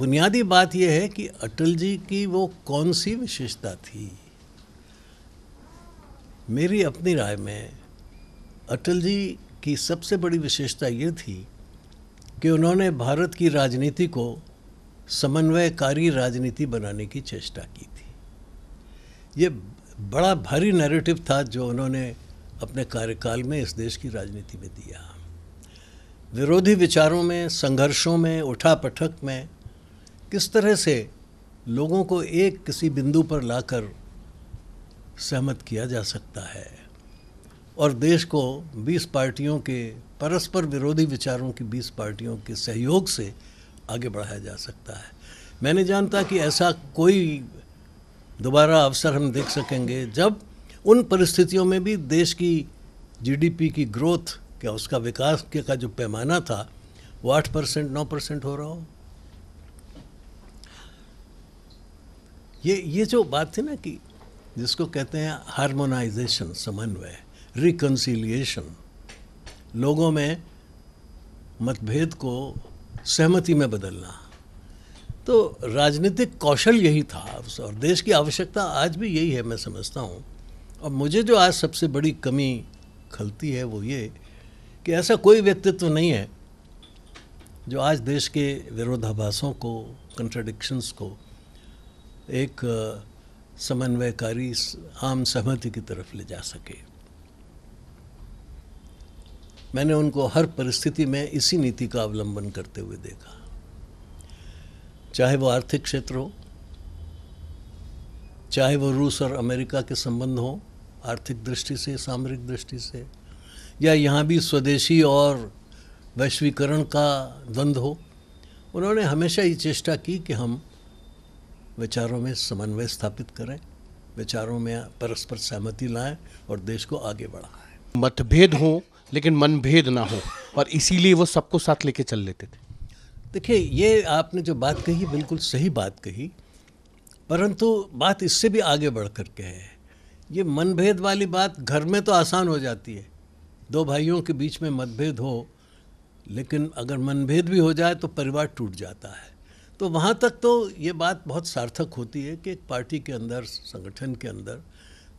बुनियादी बात यह है कि अटल जी की वो कौन सी विशेषता थी मेरी अपनी राय में अटल जी की सबसे बड़ी विशेषता ये थी कि उन्होंने भारत की राजनीति को समन्वयकारी राजनीति बनाने की चेष्टा की थी ये बड़ा भारी नैरेटिव था जो उन्होंने अपने कार्यकाल में इस देश की राजनीति में दिया विरोधी विचारों में संघर्षों में उठा पठक में किस तरह से लोगों को एक किसी बिंदु पर लाकर सहमत किया जा सकता है और देश को 20 पार्टियों के परस्पर विरोधी विचारों की 20 पार्टियों के सहयोग से आगे बढ़ाया जा सकता है मैं नहीं जानता कि ऐसा कोई दोबारा अवसर हम देख सकेंगे जब उन परिस्थितियों में भी देश की जीडीपी की ग्रोथ क्या उसका विकास के का जो पैमाना था वो आठ परसेंट नौ परसेंट हो रहा हो ये ये जो बात थी ना कि जिसको कहते हैं हार्मोनाइजेशन समन्वय रिकन्सिलिएशन लोगों में मतभेद को सहमति में बदलना तो राजनीतिक कौशल यही था और देश की आवश्यकता आज भी यही है मैं समझता हूँ और मुझे जो आज सबसे बड़ी कमी खलती है वो ये कि ऐसा कोई व्यक्तित्व नहीं है जो आज देश के विरोधाभासों को कंट्रडिक्शंस को एक समन्वयकारी आम सहमति की तरफ ले जा सके मैंने उनको हर परिस्थिति में इसी नीति का अवलंबन करते हुए देखा चाहे वो आर्थिक क्षेत्र हो चाहे वो रूस और अमेरिका के संबंध हो आर्थिक दृष्टि से सामरिक दृष्टि से या यहाँ भी स्वदेशी और वैश्वीकरण का द्वंद्व हो उन्होंने हमेशा ये चेष्टा की कि हम विचारों में समन्वय स्थापित करें विचारों में परस्पर सहमति लाएं और देश को आगे बढ़ाएं मतभेद हो लेकिन मनभेद ना हो और इसीलिए वो सबको साथ लेके चल लेते थे देखिए ये आपने जो बात कही बिल्कुल सही बात कही परंतु बात इससे भी आगे बढ़ कर के है ये मनभेद वाली बात घर में तो आसान हो जाती है दो भाइयों के बीच में मतभेद हो लेकिन अगर मनभेद भी हो जाए तो परिवार टूट जाता है तो वहाँ तक तो ये बात बहुत सार्थक होती है कि एक पार्टी के अंदर संगठन के अंदर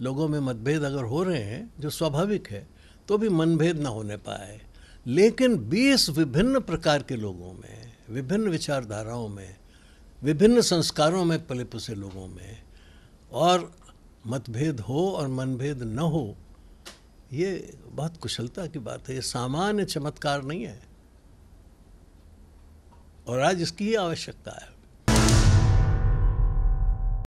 लोगों में मतभेद अगर हो रहे हैं जो स्वाभाविक है तो भी मनभेद ना होने पाए लेकिन 20 विभिन्न प्रकार के लोगों में विभिन्न विचारधाराओं में विभिन्न संस्कारों में पले पुसे लोगों में और मतभेद हो और मनभेद न हो ये बहुत कुशलता की बात है ये सामान्य चमत्कार नहीं है और आज इसकी आवश्यकता है